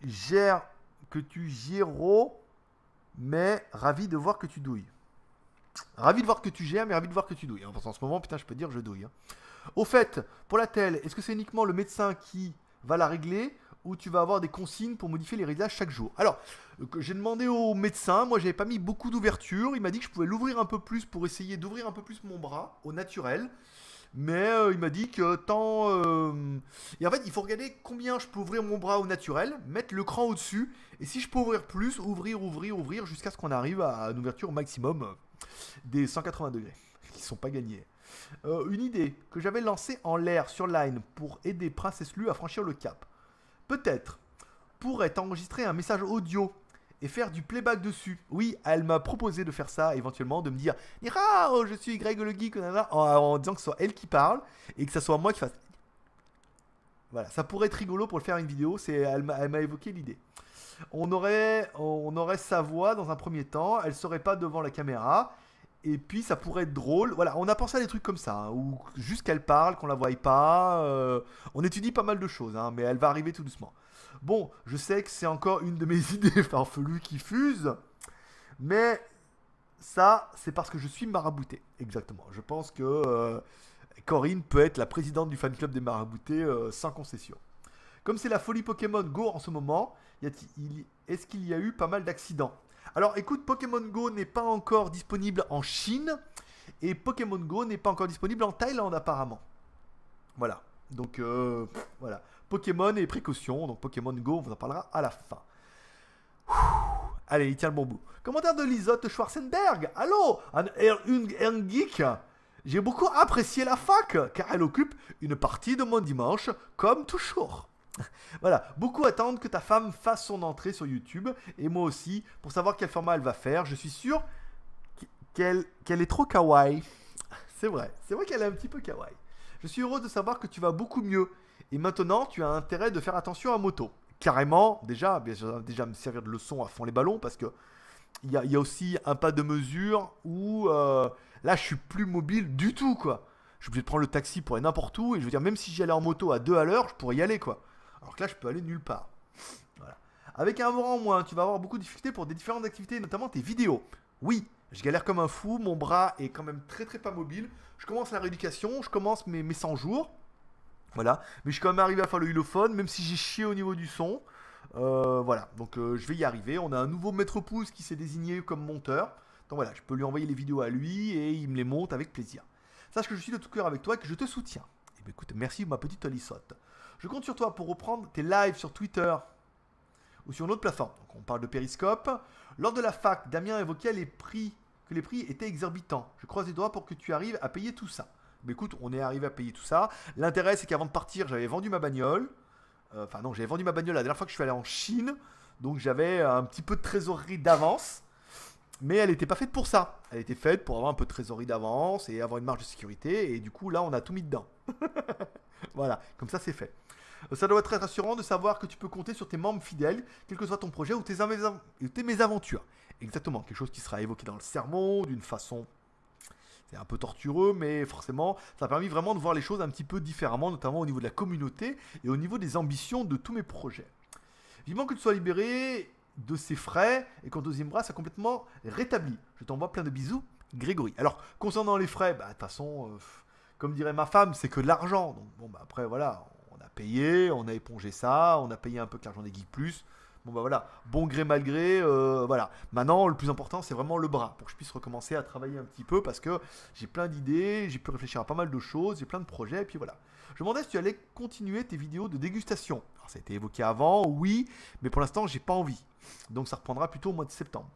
gères, que tu gères, mais ravi de voir que tu douilles. Ravi de voir que tu gères, mais ravi de voir que tu douilles. En ce moment, putain, je peux dire, je douille. Hein. Au fait, pour la telle, est-ce que c'est uniquement le médecin qui va la régler ou tu vas avoir des consignes pour modifier les réglages chaque jour Alors, euh, j'ai demandé au médecin, moi j'avais pas mis beaucoup d'ouverture, il m'a dit que je pouvais l'ouvrir un peu plus pour essayer d'ouvrir un peu plus mon bras au naturel. Mais euh, il m'a dit que tant... Euh, et en fait, il faut regarder combien je peux ouvrir mon bras au naturel, mettre le cran au-dessus, et si je peux ouvrir plus, ouvrir, ouvrir, ouvrir, jusqu'à ce qu'on arrive à une ouverture maximum des 180 degrés, qui sont pas gagnés. Euh, une idée que j'avais lancée en l'air sur Line pour aider Princess Lu à franchir le cap. Peut-être pourrait enregistrer un message audio et faire du playback dessus. Oui, elle m'a proposé de faire ça éventuellement, de me dire oh, je suis Greg le Geek, en, disant que ce soit elle qui parle et que ce soit moi qui fasse. Voilà, ça pourrait être rigolo pour le faire une vidéo, c'est, elle, m'a, évoqué l'idée. On aurait, on aurait sa voix dans un premier temps, elle serait pas devant la caméra, et puis ça pourrait être drôle. Voilà, on a pensé à des trucs comme ça, ou hein, où juste qu'elle parle, qu'on la voie pas. Euh, on étudie pas mal de choses, hein, mais elle va arriver tout doucement. Bon, je sais que c'est encore une de mes *laughs* idées farfelues qui fuse, mais ça, c'est parce que je suis marabouté. Exactement. Je pense que euh, Corinne peut être la présidente du fan club des maraboutés euh, sans concession. Comme c'est la folie Pokémon Go en ce moment, est-ce qu'il y a eu pas mal d'accidents alors écoute, Pokémon Go n'est pas encore disponible en Chine et Pokémon Go n'est pas encore disponible en Thaïlande apparemment. Voilà. Donc euh, voilà. Pokémon et précaution. Donc Pokémon Go, on vous en parlera à la fin. Allez, il tient le bon bout. Commentaire de Lisotte Schwarzenberg. Allô Un, un geek j'ai beaucoup apprécié la fac, car elle occupe une partie de mon dimanche, comme toujours. *laughs* voilà, beaucoup attendent que ta femme fasse son entrée sur YouTube, et moi aussi, pour savoir quel format elle va faire. Je suis sûr qu'elle est trop kawaii. *laughs* C'est vrai, c'est vrai qu'elle est un petit peu kawaii. Je suis heureux de savoir que tu vas beaucoup mieux, et maintenant tu as intérêt de faire attention à moto. Carrément, déjà, déjà me servir de leçon à fond les ballons, parce que il y, a aussi un pas de mesure où euh, là je suis plus mobile du tout, quoi. Je suis obligé de prendre le taxi pour aller n'importe où, et je veux dire, même si j'allais en moto à deux à l'heure, je pourrais y aller, quoi. Alors que là, je peux aller nulle part. Voilà. Avec un bras en moins, tu vas avoir beaucoup de difficultés pour des différentes activités, notamment tes vidéos. Oui, je galère comme un fou, mon bras est quand même très très pas mobile. Je commence la rééducation, je commence mes, mes 100 jours. Voilà, mais je suis quand même arrivé à faire le hulophone, même si j'ai chié au niveau du son. Euh, voilà, donc euh, je vais y arriver. On a un nouveau maître pouce qui s'est désigné comme monteur. Donc voilà, je peux lui envoyer les vidéos à lui et il me les monte avec plaisir. Sache que je suis de tout cœur avec toi et que je te soutiens. Et eh ben, écoute, merci ma petite Tolissotte. Je compte sur toi pour reprendre tes lives sur Twitter ou sur une autre plateforme. Donc on parle de Periscope. Lors de la fac, Damien évoquait les prix, que les prix étaient exorbitants. Je croise les doigts pour que tu arrives à payer tout ça. Mais écoute, on est arrivé à payer tout ça. L'intérêt, c'est qu'avant de partir, j'avais vendu ma bagnole. Euh, enfin, non, j'avais vendu ma bagnole la dernière fois que je suis allé en Chine. Donc j'avais un petit peu de trésorerie d'avance mais elle n'était pas faite pour ça. Elle était faite pour avoir un peu de trésorerie d'avance et avoir une marge de sécurité. Et du coup, là, on a tout mis dedans. *laughs* voilà, comme ça, c'est fait. Ça doit être très rassurant de savoir que tu peux compter sur tes membres fidèles, quel que soit ton projet ou tes, mésaventures. Exactement, quelque chose qui sera évoqué dans le sermon d'une façon c'est un peu tortureux, mais forcément, ça a permis vraiment de voir les choses un petit peu différemment, notamment au niveau de la communauté et au niveau des ambitions de tous mes projets. Vivement que tu sois libéré de ses frais et qu'en deuxième bras, a complètement rétabli. Je t'envoie plein de bisous, Grégory. Alors, concernant les frais, bah, de toute façon, euh, comme dirait ma femme, c'est que de l'argent. Donc, bon, bah, après, voilà, on a payé, on a épongé ça, on a payé un peu que l'argent des Geeks Plus. Bon, bah voilà, bon gré, mal gré, euh, voilà. Maintenant, le plus important, c'est vraiment le bras, pour que je puisse recommencer à travailler un petit peu, parce que j'ai plein d'idées, j'ai pu réfléchir à pas mal de choses, j'ai plein de projets, et puis voilà. Je me demandais si tu allais continuer tes vidéos de dégustation. Alors, ça a été évoqué avant, oui, mais pour l'instant, j'ai pas envie. Donc ça reprendra plutôt au mois de septembre.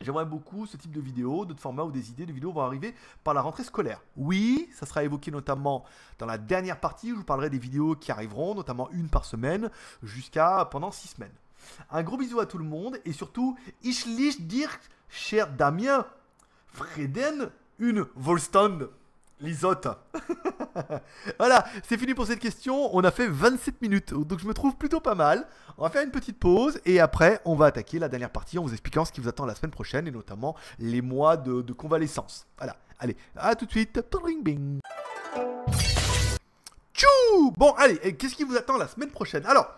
J'aimerais beaucoup ce type de vidéo, d'autres formats ou des idées de vidéos vont arriver par la rentrée scolaire. Oui, ça sera évoqué notamment dans la dernière partie où je vous parlerai des vidéos qui arriveront, notamment une par semaine, jusqu'à pendant six semaines. Un gros bisou à tout le monde et surtout, ich lich dir, cher Damien, Freden, une Volstand. L'isote. *laughs* voilà, c'est fini pour cette question. On a fait 27 minutes, donc je me trouve plutôt pas mal. On va faire une petite pause et après, on va attaquer la dernière partie en vous expliquant ce qui vous attend la semaine prochaine et notamment les mois de, convalescence. Voilà, allez, à tout de suite. Bing bing. Tchou Bon, allez, qu'est-ce qui vous attend la semaine prochaine Alors,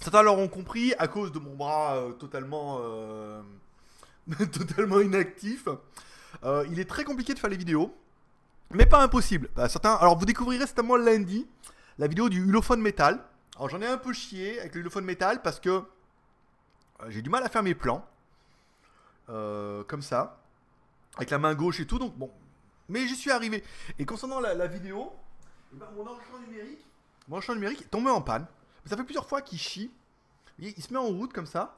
certains l'auront compris à cause de mon bras euh, totalement, euh, *laughs* totalement inactif. Euh, il est très compliqué de faire les vidéos mais pas impossible. Bah, certains, alors vous découvrirez certainement lundi la vidéo du hulophone métal. Alors j'en ai un peu chié avec le hulophone métal parce que euh, j'ai du mal à faire mes plans. Euh, comme ça. Avec la main gauche et tout. Donc bon. Mais j'y suis arrivé. Et concernant la, vidéo, eh ben, mon enchant numérique. est tombé en panne. Ça fait plusieurs fois qu'il chie. Il, il se met en route comme ça.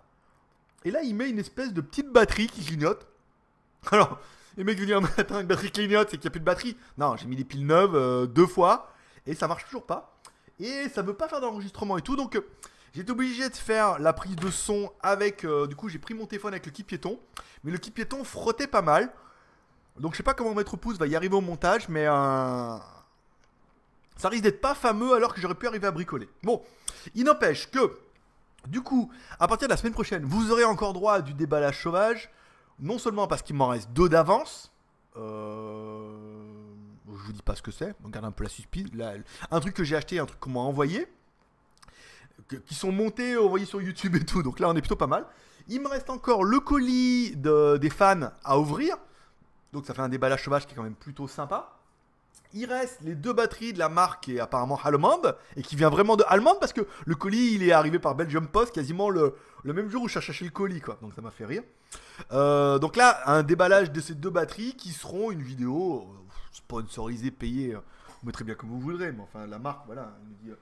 Et là, il met une espèce de petite batterie qui clignote. *laughs* Alors, les mecs viennent un matin, une batterie clignote, c'est qu'il n'y a plus de batterie. Non, j'ai mis des piles neuves euh, deux fois et ça marche toujours pas. Et ça veut pas faire d'enregistrement et tout. Donc j'ai euh, j'étais obligé de faire la prise de son avec. Euh, du coup, j'ai pris mon téléphone avec le kit piéton. Mais le kit piéton frottait pas mal. Donc je sais pas comment Maître Pouce va y arriver au montage, mais ça risque d'être pas fameux alors que j'aurais pu arriver à bricoler. Bon, il n'empêche que. Du coup, à partir de la semaine prochaine, vous aurez encore droit à du déballage sauvage non seulement parce qu'il m'en reste deux d'avance, euh, je vous dis pas ce que c'est, on garde un peu la suspense. Un truc que j'ai acheté, un truc qu'on m'a envoyé, qui sont montés, envoyés sur YouTube et tout, donc là on est plutôt pas mal. Il me reste encore le colis des fans à ouvrir, donc ça fait un déballage sauvage qui est quand même plutôt sympa. Il reste les deux batteries de la marque qui est apparemment allemande et qui vient vraiment de allemande parce que le colis il est arrivé par Belgium Post quasiment le, le même jour où je cherchais le colis quoi. Donc ça m'a fait rire. Euh, donc là, un déballage de ces deux batteries qui seront une vidéo euh, sponsorisée, payée, hein. Vous mettrez bien comme vous voudrez, mais enfin la marque, voilà, dit, euh,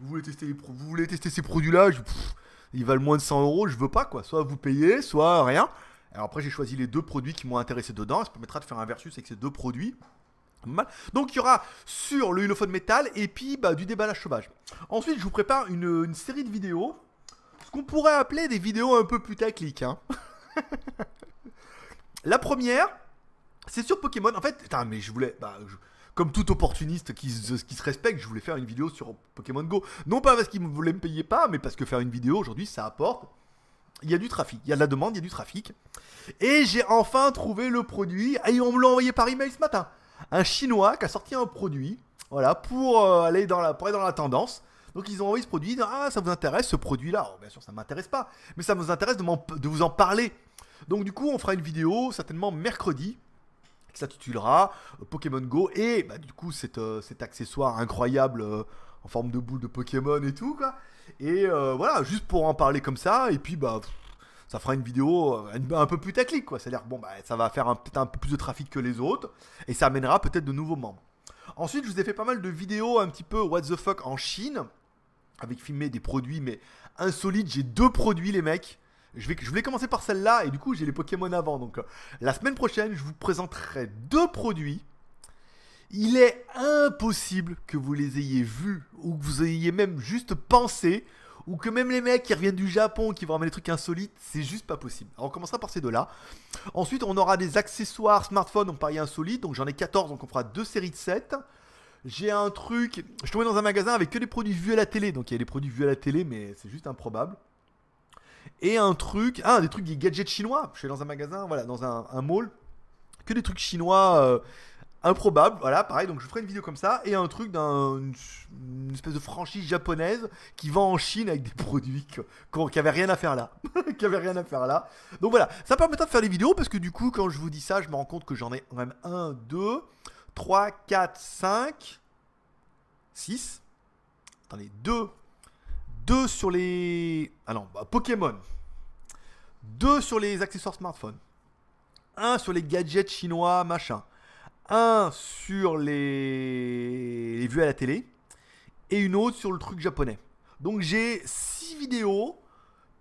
vous voulez tester, vous voulez tester ces produits-là, ils valent moins de 100 euros, je veux pas quoi, soit vous payez, soit rien. Alors après j'ai choisi les deux produits qui m'ont intéressé dedans, ça permettra de faire un versus avec ces deux produits. Donc il y aura sur le Hulophone métal et puis bah, du déballage chômage. Ensuite je vous prépare une, série de vidéos, ce qu'on pourrait appeler des vidéos un peu plus putaclic. Hein. *laughs* *laughs* la première, c'est sur Pokémon. En fait, mais je voulais. Bah, comme tout opportuniste qui se, respecte, je voulais faire une vidéo sur Pokémon Go. Non pas parce qu'ils ne voulaient me payer pas, mais parce que faire une vidéo aujourd'hui, ça apporte. Il y a du trafic, il y a de la demande, il y a du trafic. Et j'ai enfin trouvé le produit. Et on me l'a envoyé par email ce matin. Un Chinois qui a sorti un produit, voilà, pour euh, aller dans la, pour aller dans la tendance. Donc ils ont envoyé ce produit, ah ça vous intéresse ce produit-là oh, Bien sûr ça ne m'intéresse pas, mais ça vous intéresse de, vous en parler. Donc du coup on fera une vidéo certainement mercredi qui s'intitulera euh, Pokémon Go et bah, du coup cet, euh, cet accessoire incroyable euh, en forme de boule de Pokémon et tout quoi. Et voilà, juste pour en parler comme ça et puis bah ça fera une vidéo un peu plus technique quoi. C'est-à-dire bon bah, ça va faire peut-être un peu plus de trafic que les autres et ça amènera peut-être de nouveaux membres. Ensuite, je vous ai fait pas mal de vidéos un petit peu what the fuck en Chine avec filmé des produits, mais insolites. J'ai deux produits, les mecs. Je, vais, je voulais commencer par celle-là et du coup j'ai les Pokémon avant. Donc euh, la semaine prochaine, je vous présenterai deux produits. Il est impossible que vous les ayez vus ou que vous ayez même juste pensé ou que même les mecs qui reviennent du Japon qui vont ramener des trucs insolites, c'est juste pas possible. Alors on commencera par ces deux-là. Ensuite, on aura des accessoires smartphone, on parie insolites. Donc j'en ai 14, donc on fera deux séries de 7. J'ai un truc. Je suis tombé dans un magasin avec que des produits vus à la télé. Donc il y a des produits vus à la télé, mais c'est juste improbable. Et un truc. Ah, des trucs des gadgets chinois. Je suis dans un magasin, voilà, dans un, mall. Que des trucs chinois improbable. Euh, improbables. Voilà, pareil. Donc je ferai une vidéo comme ça. Et un truc d'une espèce de franchise japonaise qui vend en Chine avec des *laughs* produits qui n'avaient rien à faire là. *laughs* qui avait rien à faire là. Donc voilà, ça permet de faire des vidéos parce que du coup, quand je vous dis ça, je me rends compte que j'en ai quand même un, deux. 3, 4, 5, 6. Attendez, 2. 2 sur les... Ah non, bah, Pokémon. 2 sur les accessoires smartphone. 1 sur les gadgets chinois, machin. 1 sur les vues à la télé. Et une autre sur le truc japonais. Donc j'ai 6 vidéos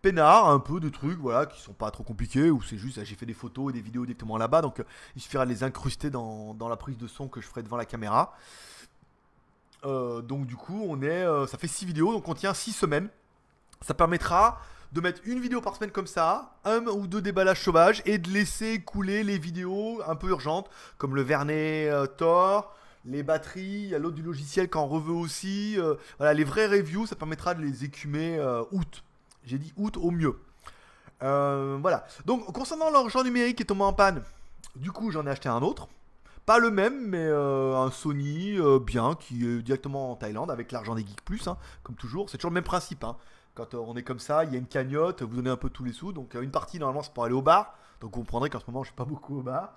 peinards, un peu de trucs, voilà, qui sont pas trop compliqués, ou c'est juste, ah, j'ai fait des photos et des vidéos directement là-bas, donc euh, il suffira de les incruster dans, la prise de son que je ferai devant la caméra. Euh, donc du coup, on est, euh, ça fait 6 vidéos, donc on tient 6 semaines. Ça permettra de mettre une vidéo par semaine comme ça, un ou deux déballages sauvages, et de laisser couler les vidéos un peu urgentes, comme le Vernet Tor, Thor, les batteries, il y a l'autre du logiciel quand on aussi. voilà, les vrais reviews, ça permettra de les écumer août j'ai dit août au mieux. Euh, voilà. Donc, concernant l'argent numérique qui est tombé en panne, du coup, j'en ai acheté un autre. Pas le même, mais euh, un Sony euh, bien qui est directement en Thaïlande avec l'argent des Geeks Plus, hein, comme toujours. C'est toujours le même principe. Hein. Quand on est comme ça, il y a une cagnotte, vous donnez un peu tous les sous. Donc, une partie, normalement, c'est pour aller au bar. Donc, vous comprendrez qu'en ce moment, je ne suis pas beaucoup au bar.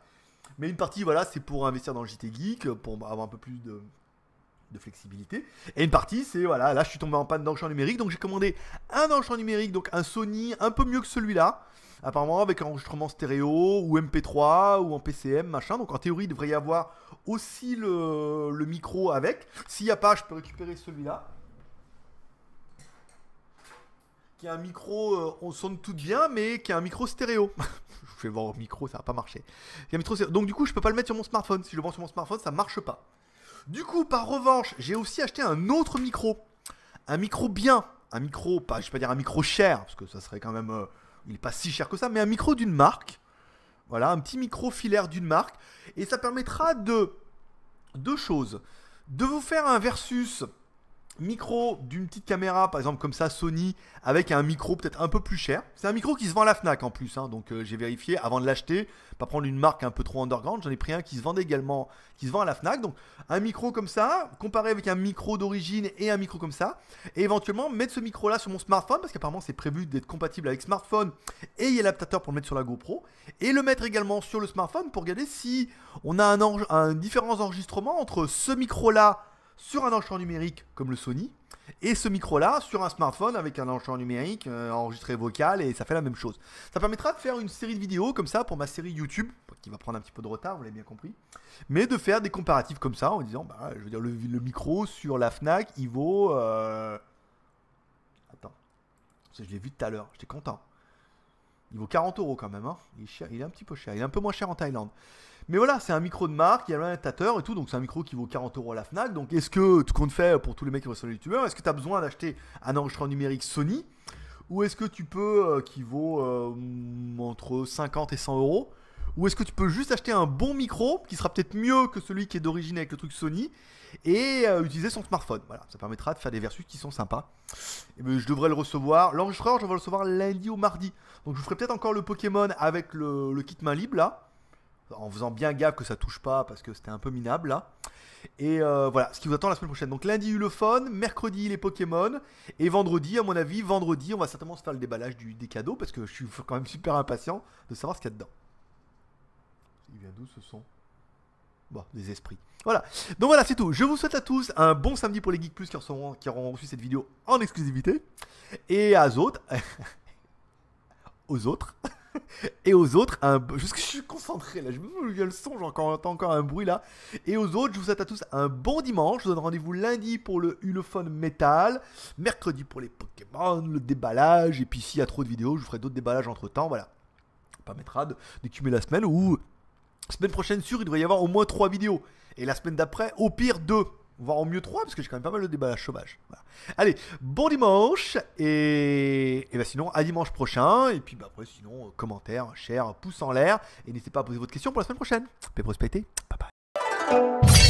Mais une partie, voilà, c'est pour investir dans le JT Geek, pour avoir un peu plus de, de flexibilité. Et une partie, c'est voilà, là je suis tombé en panne d'enchant numérique, donc j'ai commandé un enchant numérique, donc un Sony un peu mieux que celui-là, apparemment avec un enregistrement stéréo ou MP3 ou en PCM, machin. Donc en théorie, il devrait y avoir aussi le, micro avec. S'il n'y a pas, je peux récupérer celui-là. Qui a un micro, euh, on sonne tout bien, mais qui a un micro stéréo. *laughs* je vais voir au micro, ça va pas marcher. Donc du coup, je peux pas le mettre sur mon smartphone. Si je le prends sur mon smartphone, ça marche pas. Du coup, par revanche, j'ai aussi acheté un autre micro. Un micro bien. Un micro, pas, je vais pas dire un micro cher, parce que ça serait quand même. Euh, il n'est pas si cher que ça, mais un micro d'une marque. Voilà, un petit micro filaire d'une marque. Et ça permettra de. Deux choses. De vous faire un versus micro d'une petite caméra, par exemple comme ça Sony, avec un micro peut-être un peu plus cher. C'est un micro qui se vend à la Fnac en plus, hein. donc euh, j'ai vérifié avant de l'acheter, pas prendre une marque un peu trop underground. J'en ai pris un qui se vend également, qui se vend à la Fnac. Donc un micro comme ça, comparé avec un micro d'origine et un micro comme ça, et éventuellement mettre ce micro-là sur mon smartphone parce qu'apparemment c'est prévu d'être compatible avec smartphone et il y a l'adaptateur pour le mettre sur la GoPro, et le mettre également sur le smartphone pour regarder si on a un, différent enregistrement entre ce micro-là sur un enchant numérique comme le Sony, et ce micro-là sur un smartphone avec un enchant numérique euh, enregistré vocal, et ça fait la même chose. Ça permettra de faire une série de vidéos comme ça pour ma série YouTube, qui va prendre un petit peu de retard, vous l'avez bien compris, mais de faire des comparatifs comme ça en disant, bah, je veux dire, le, micro sur la FNAC, il vaut... Euh... Attends, je l'ai vu tout à l'heure, j'étais content. Il vaut 40 euros quand même, hein. il, est il est un petit peu cher, il est un peu moins cher en Thaïlande. Mais voilà, c'est un micro de marque, il y a l'adaptateur et tout, donc c'est un micro qui vaut 40 euros à la Fnac. Donc est-ce que, tout compte fait pour tous les mecs qui sont sur les youtubeurs, est-ce que tu as besoin d'acheter un enregistreur numérique Sony Ou est-ce que tu peux, euh, qui vaut euh, entre 50 et 100 euros ou est-ce que tu peux juste acheter un bon micro qui sera peut-être mieux que celui qui est d'origine avec le truc Sony et euh, utiliser son smartphone Voilà, ça permettra de faire des versus qui sont sympas. Eh ben, je devrais le recevoir. L'enregistreur, je vais le recevoir lundi ou mardi. Donc je ferai peut-être encore le Pokémon avec le, le kit main libre là en faisant bien gaffe que ça touche pas parce que c'était un peu minable là. Et euh, voilà, ce qui vous attend la semaine prochaine. Donc lundi Ulefone, mercredi les Pokémon, et vendredi, à mon avis, vendredi, on va certainement se faire le déballage du, des cadeaux parce que je suis quand même super impatient de savoir ce qu'il y a dedans. Il vient d'où ce son Bon, des esprits. Voilà. Donc voilà, c'est tout. Je vous souhaite à tous un bon samedi pour les Geeks Plus qui auront, qui reçu cette vidéo en exclusivité. Et à autres. *laughs* aux autres. *laughs* *laughs* et aux autres, un... juste je suis concentré là, je me le son, j'entends encore un bruit là. Et aux autres, je vous souhaite à tous un bon dimanche. Je vous donne rendez-vous lundi pour le Ulophone Metal, mercredi pour les Pokémon, le déballage. Et puis s'il y a trop de vidéos, je vous ferai d'autres déballages entre temps. Voilà, ça permettra d'écumer la semaine ou semaine prochaine, sûr, il devrait y avoir au moins 3 vidéos. Et la semaine d'après, au pire, 2 voire au mieux 3, parce que j'ai quand même pas mal de à chômage. Allez, bon dimanche, et, et bah sinon, à dimanche prochain, et puis bah après, sinon, euh, commentaire, share, pouce en l'air, et n'hésitez pas à poser votre question pour la semaine prochaine. Paix prospérité, bye bye.